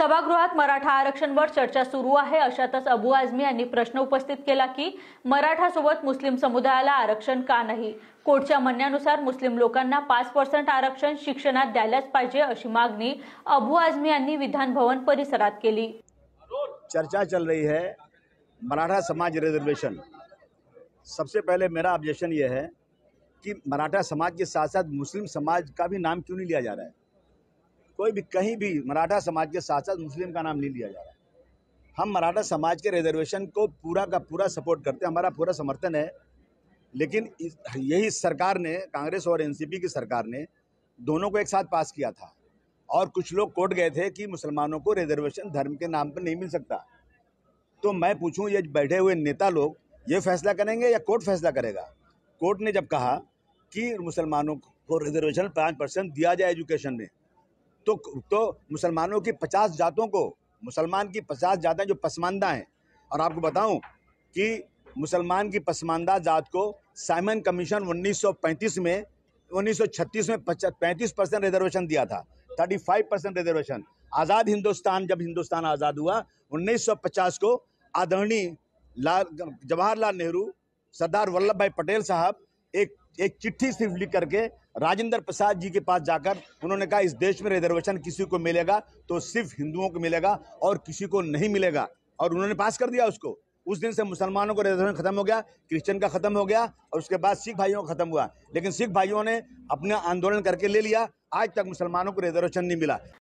सभागृहात मराठा आरक्षणवर चर्चा सुरू आहे अशातच अबू आझमी यांनी प्रश्न उपस्थित केला की मराठासोबत मुस्लिम समुदायाला आरक्षण का नाही कोर्टच्या म्हणण्यानुसार मुस्लिम लोकांना पाच पर्सेंट आरक्षण शिक्षणात द्यायलाच पाहिजे अशी मागणी अबू आझमी यांनी विधान भवन परिसरात केली चर्चा चल रही है मराठा समाज रिजर्वेशन सबसे पहले मेरा ऑब्जेक्शन ये है कि मराठा समाज के साथ साथ मुस्लिम समाज का भी नाम क्यों नहीं लिया जा रहा है कोई भी कहीं भी मराठा समाज के साथ साथ मुस्लिम का नाम नहीं लिया जा रहा है हम मराठा समाज के रिजर्वेशन को पूरा का पूरा सपोर्ट करते हैं हमारा पूरा समर्थन है लेकिन यही सरकार ने कांग्रेस और एनसीपी की सरकार ने दोनों को एक साथ पास किया था और कुछ लोग कोर्ट गए थे कि मुसलमानों को रिजर्वेशन धर्म के नाम पर नहीं मिल सकता तो मैं पूछूं ये बैठे हुए नेता लोग ये फैसला करेंगे या कोर्ट फैसला करेगा कोर्ट ने जब कहा कि मुसलमानों को रिजर्वेशन पाँच परसेंट दिया जाए एजुकेशन में तो तो मुसलमानों की पचास जातों को मुसलमान की पचास जातें जो पसमानदा हैं और आपको बताऊं कि मुसलमान की पसमानदा जात को साइमन कमीशन 1935 में 1936 में पैंतीस परसेंट रिजर्वेशन दिया था 35 परसेंट रिजर्वेशन आज़ाद हिंदुस्तान जब हिंदुस्तान आज़ाद हुआ 1950 को आदरणीय लाल जवाहरलाल नेहरू सरदार वल्लभ भाई पटेल साहब एक एक चिट्ठी सिर्फ लिख करके राजेंद्र प्रसाद जी के पास जाकर उन्होंने कहा इस देश में रिजर्वेशन किसी को मिलेगा तो सिर्फ हिंदुओं को मिलेगा और किसी को नहीं मिलेगा और उन्होंने पास कर दिया उसको उस दिन से मुसलमानों को रिजर्वेशन खत्म हो गया क्रिश्चियन का खत्म हो गया और उसके बाद सिख भाइयों का खत्म हुआ लेकिन सिख भाइयों ने अपना आंदोलन करके ले लिया आज तक मुसलमानों को रिजर्वेशन नहीं मिला